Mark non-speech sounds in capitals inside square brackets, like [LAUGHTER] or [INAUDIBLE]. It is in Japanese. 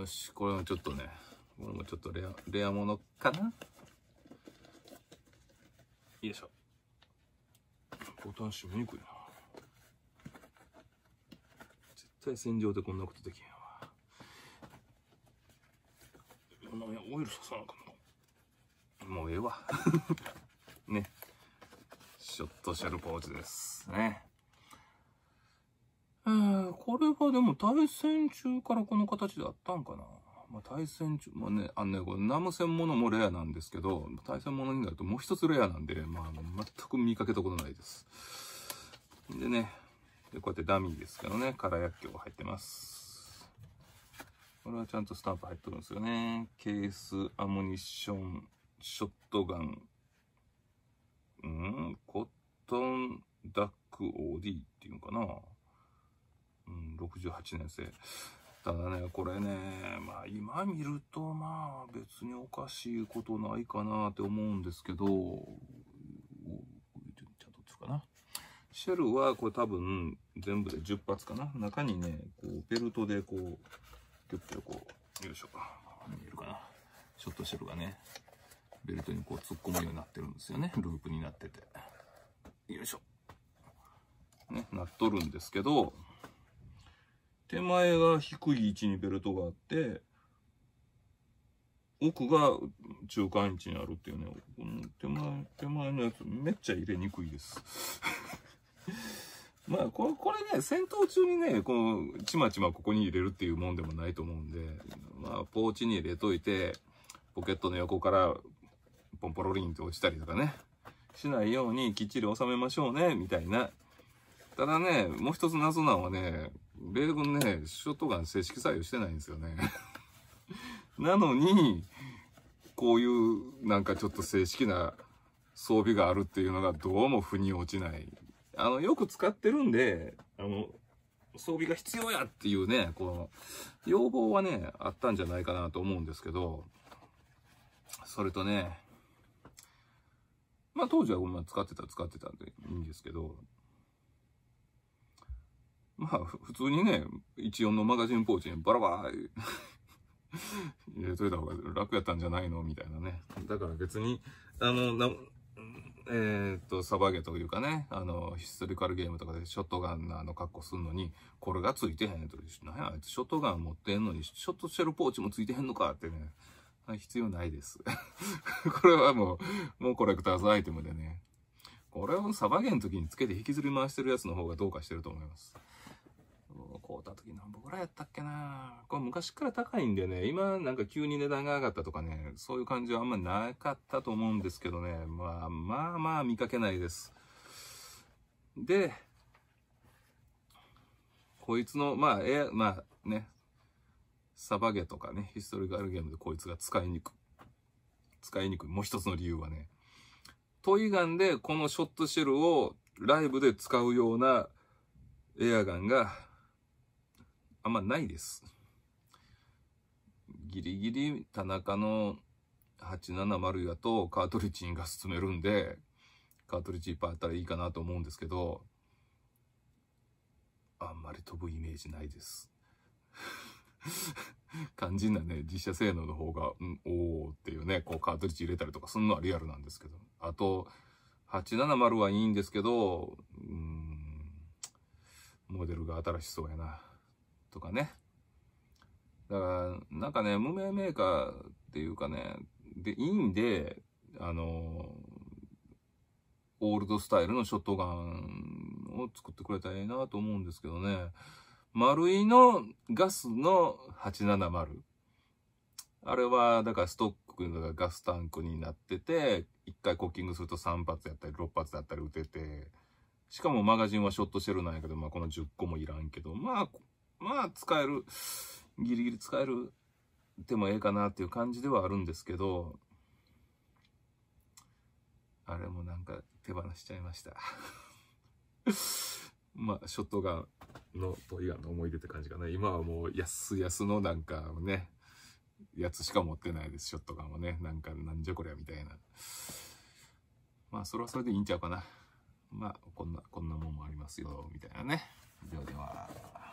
よし、これもちょっとね、これもちょっとレア、レアものかなよいしょ。ボタン閉めにくいな。絶対戦場でこんなことできへんわ。こんなもんオイルささなかな。もうええわ。[LAUGHS] ね。ショットシャルポーチです。ね。えー、これはでも対戦中からこの形であったんかな。まあ、対戦中、まあね、あのね、これナム戦ものもレアなんですけど、対戦ものになるともう一つレアなんで、まあ、全く見かけたことないです。でね、でこうやってダミーですけどね、空薬莢が入ってます。これはちゃんとスタンプ入っとるんですよね。ケース、アモニッション、ショットガン、うんコットン、ダック OD っていうのかな。68年生。ただね、これね、まあ今見るとまあ別におかしいことないかなって思うんですけど、ちゃんとつかな。シェルはこれ多分全部で10発かな。中にね、こうベルトでこう、キュッとこう、よいしょ、見えるかな。ショットシェルがね、ベルトにこう突っ込むようになってるんですよね。ループになってて。よいしょ。ね、なっとるんですけど、手前が低い位置にベルトがあって、奥が中間位置にあるっていうね、手前、手前のやつめっちゃ入れにくいです。[LAUGHS] まあこれ、これね、戦闘中にね、この、ちまちまここに入れるっていうもんでもないと思うんで、まあ、ポーチに入れといて、ポケットの横から、ポンポロリンと押落ちたりとかね、しないようにきっちり収めましょうね、みたいな。ただね、もう一つ謎なのはね、米軍ね、ショットガン正式採用してないんですよね。[LAUGHS] なのに、こういうなんかちょっと正式な装備があるっていうのがどうも腑に落ちない。あの、よく使ってるんで、あの、装備が必要やっていうね、この、要望はね、あったんじゃないかなと思うんですけど、それとね、まあ当時は使ってた使ってたんでいいんですけど、まあ、普通にね、14のマガジンポーチにバラバラ [LAUGHS] 入れといた方が楽やったんじゃないのみたいなね。だから別に、あの、なえー、っと、サバゲというかね、あの、ヒストリカルゲームとかでショットガンのの格好すんのに、これがついてへんと、なやあいつショットガン持ってんのに、ショットシェルポーチもついてへんのかってね、必要ないです。[LAUGHS] これはもう、もうコレクターズアイテムでね、これをサバゲの時につけて引きずり回してるやつの方がどうかしてると思います。買うた時何ぼぐらいやったっけなこれ昔から高いんでね、今なんか急に値段が上がったとかね、そういう感じはあんまなかったと思うんですけどね、まあまあまあ見かけないです。で、こいつの、まあ、え、まあね、サバゲとかね、ヒストリカルゲームでこいつが使いにく使いにくい。もう一つの理由はね、トイガンでこのショットシェルをライブで使うようなエアガンがあんまないです。ギリギリ田中の870やとカートリッジが進めるんで、カートリッジいっぱいあったらいいかなと思うんですけど、あんまり飛ぶイメージないです。[LAUGHS] 肝心なね、実写性能の方が、うん、おーっていうね、こうカートリッジ入れたりとかするのはリアルなんですけど。あと、870はいいんですけど、うん、モデルが新しそうやな。とかね。だから、なんかね、無名メーカーっていうかね、で、いいんで、あのオールドスタイルのショットガンを作ってくれたらええなと思うんですけどね。丸いのガスの870。あれは、だからストックがガスタンクになってて、一回コッキングすると3発やったり6発だったり撃てて、しかもマガジンはショットシェルなんやけど、まあこの10個もいらんけど、まあまあ使える、ギリギリ使えるでもええかなっていう感じではあるんですけど、あれもなんか手放しちゃいました [LAUGHS] まあ、ショットガンのトイガンの思い出って感じかな。今はもう安々のなんかね、やつしか持ってないです、ショットガンはね。なんか、なんじゃこりゃみたいな。まあ、それはそれでいいんちゃうかな。まあ、こんな、こんなもんもありますよ、みたいなね。ではでは。